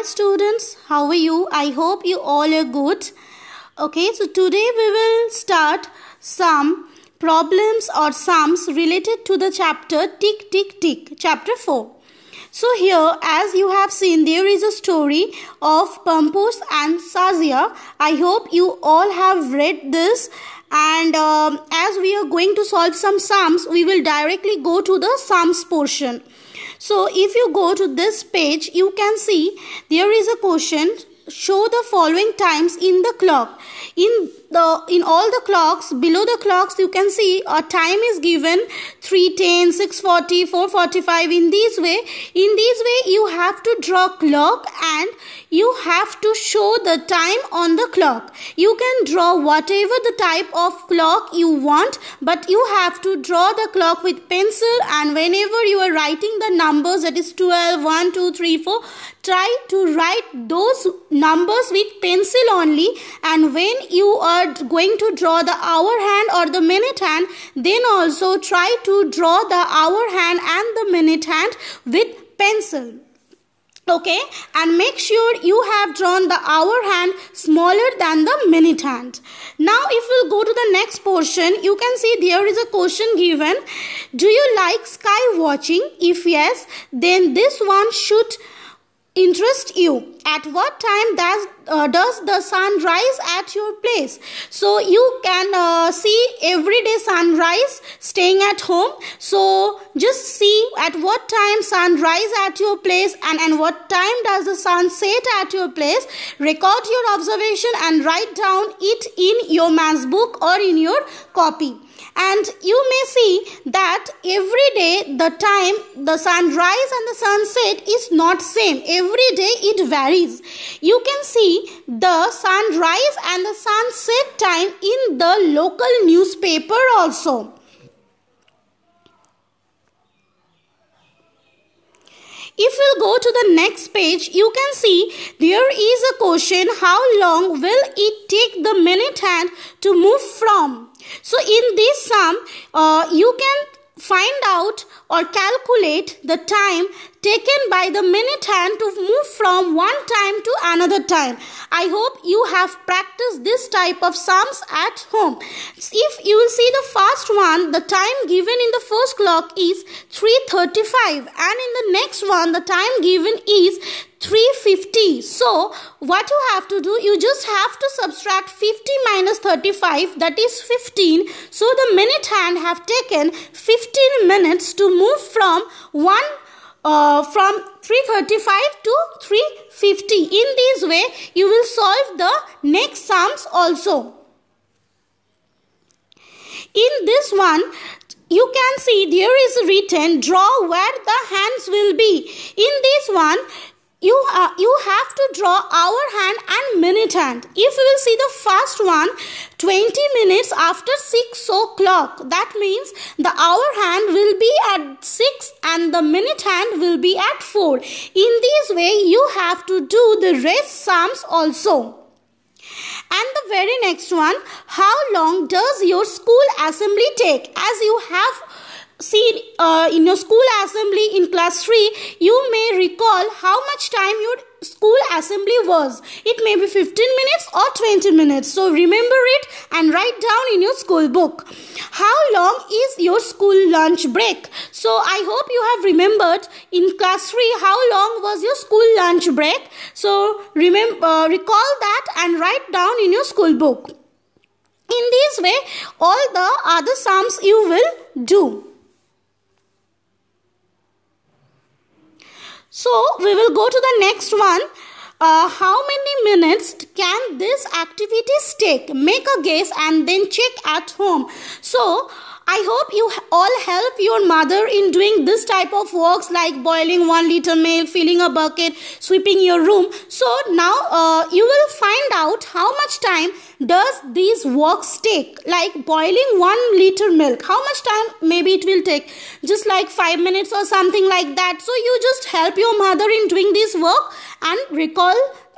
Hi students, how are you? I hope you all are good. Okay, so today we will start some problems or sums related to the chapter tick tick tick chapter 4. So here as you have seen there is a story of Pampus and Sazia. I hope you all have read this and um, as we are going to solve some sums we will directly go to the sums portion. So if you go to this page, you can see there is a question show the following times in the clock. In the in all the clocks below the clocks you can see a time is given 310 640 445 in this way in this way you have to draw clock and you have to show the time on the clock you can draw whatever the type of clock you want but you have to draw the clock with pencil and whenever you are writing the numbers that is 12 1 2 3 4 try to write those numbers with pencil only and when you are are going to draw the hour hand or the minute hand, then also try to draw the hour hand and the minute hand with pencil okay and make sure you have drawn the hour hand smaller than the minute hand now if we'll go to the next portion you can see there is a question given do you like sky watching if yes then this one should interest you at what time does uh, does the sun rise at your place so you can uh, see everyday sunrise staying at home so just see at what time sun rise at your place and and what time does the sun set at your place record your observation and write down it in your man's book or in your copy and you may see that every day the time the sunrise and the sunset is not same every day it varies you can see the sunrise and the sunset time in the local newspaper also If we go to the next page, you can see there is a question how long will it take the minute hand to move from so in this sum, uh, you can find out or calculate the time taken by the minute hand to move from one time to another time. I hope you have practiced this type of sums at home. If you will see the first one, the time given in the first clock is 3.35 and in the next one, the time given is 350. So, what you have to do, you just have to subtract 50 minus 35, that is 15. So, the minute hand have taken 15 minutes to move from one uh, from 335 to 350. In this way, you will solve the next sums also. In this one, you can see there is written draw where the hands will be. In this one, you uh, you have to draw hour hand and minute hand if you will see the first one 20 minutes after 6 o'clock that means the hour hand will be at 6 and the minute hand will be at 4 in this way you have to do the rest sums also and the very next one how long does your school assembly take as you have see uh, in your school assembly in class 3 you may recall how much time your school assembly was it may be 15 minutes or 20 minutes so remember it and write down in your school book how long is your school lunch break so i hope you have remembered in class 3 how long was your school lunch break so remember uh, recall that and write down in your school book in this way all the other sums you will do So we will go to the next one. Uh, how many minutes can this activity take? Make a guess and then check at home. So I hope you all help your mother in doing this type of works like boiling one liter milk, filling a bucket, sweeping your room. So now uh, you will find out how much time does these works take like boiling one liter milk how much time maybe it will take just like five minutes or something like that so you just help your mother in doing this work and recall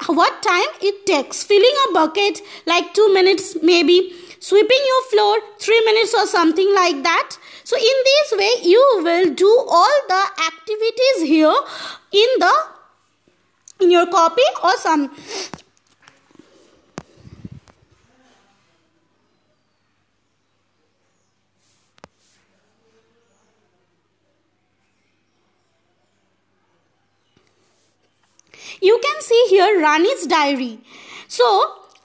what time it takes filling a bucket like two minutes maybe sweeping your floor 3 minutes or something like that so in this way you will do all the activities here in the in your copy or some You can see here Rani's diary. So,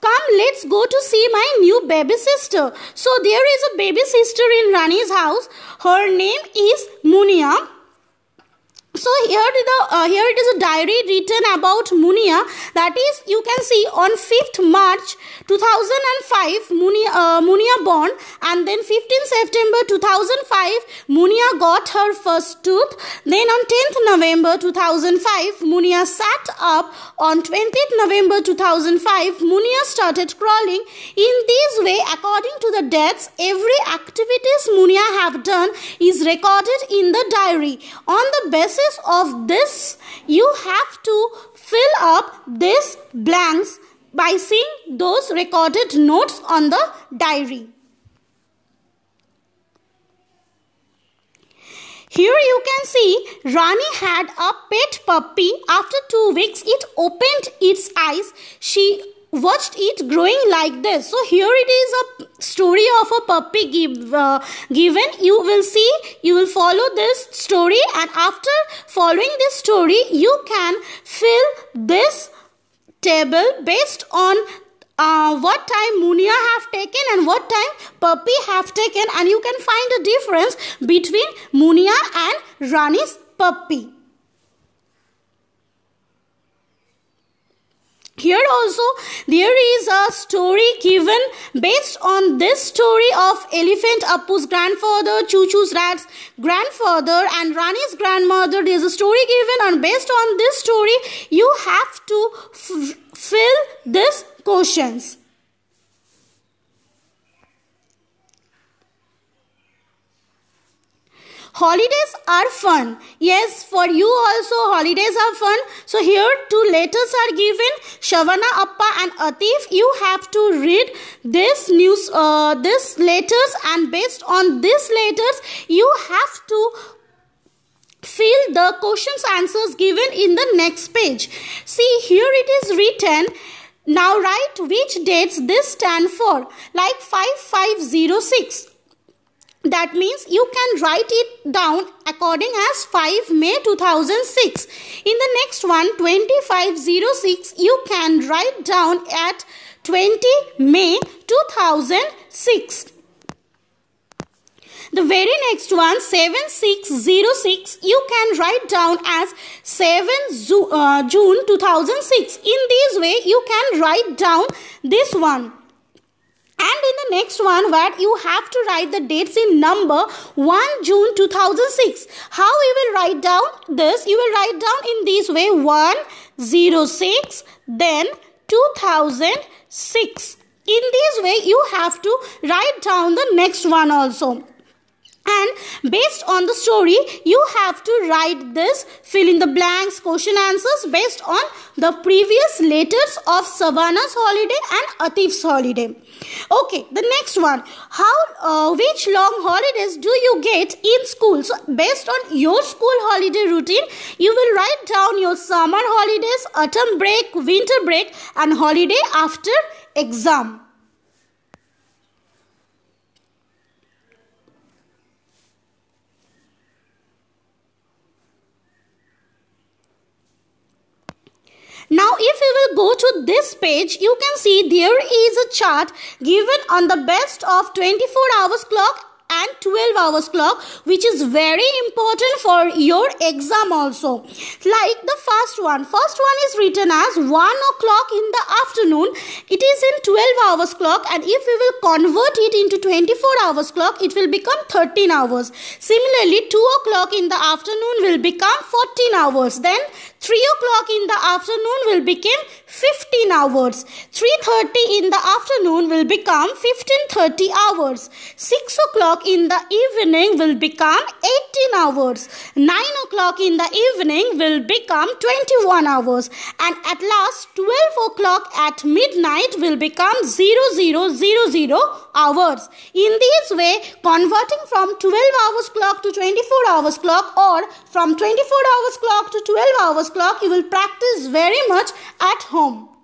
Come, let's go to see my new baby sister. So there is a baby sister in Rani's house. Her name is Munia so here the uh, here it is a diary written about munia that is you can see on 5th march 2005 munia, uh, munia born and then 15 september 2005 munia got her first tooth then on 10th november 2005 munia sat up on 20th november 2005 munia started crawling in this way according to the dates every activities munia have done is recorded in the diary on the basis of this, you have to fill up these blanks by seeing those recorded notes on the diary. Here you can see Rani had a pet puppy. After two weeks, it opened its eyes. She watched it growing like this. So here it is a story of a puppy give, uh, given. You will see, you will follow this story and after following this story, you can fill this table based on uh, what time Munia have taken and what time puppy have taken and you can find a difference between Munia and Rani's puppy. Here also, there is a story given based on this story of Elephant Appu's grandfather, Choo Choo's rat's grandfather, and Rani's grandmother. There is a story given, and based on this story, you have to f- fill these questions. Holidays are fun. Yes, for you also, holidays are fun. So, here two letters are given Shavana Appa and Atif. You have to read this news, uh, this letters, and based on these letters, you have to fill the questions answers given in the next page see here it is written now write which dates this stand for like 5506 that means you can write it down according as 5 May 2006. In the next one, 2506, you can write down at 20 May 2006. The very next one, 7606, you can write down as 7 uh, June 2006. In this way, you can write down this one. And in the next one, where you have to write the dates in number 1 June 2006. How you will write down this? You will write down in this way 106, then 2006. In this way, you have to write down the next one also and based on the story you have to write this fill in the blanks question answers based on the previous letters of savannah's holiday and atif's holiday okay the next one how uh, which long holidays do you get in school so based on your school holiday routine you will write down your summer holidays autumn break winter break and holiday after exam go to this page, you can see there is a chart given on the best of 24 hours clock and 12 hours clock which is very important for your exam also like the first one first one is written as 1 o'clock in the afternoon it is in 12 hours clock and if we will convert it into 24 hours clock it will become 13 hours similarly 2 o'clock in the afternoon will become 14 hours then 3 o'clock in the afternoon will become 15 hours 3.30 in the afternoon will become 15.30 hours 6 o'clock in the evening will become 18 hours. 9 o'clock in the evening will become 21 hours. And at last 12 o'clock at midnight will become 0000 hours. In this way, converting from 12 hours clock to 24 hours clock or from 24 hours clock to 12 hours clock, you will practice very much at home.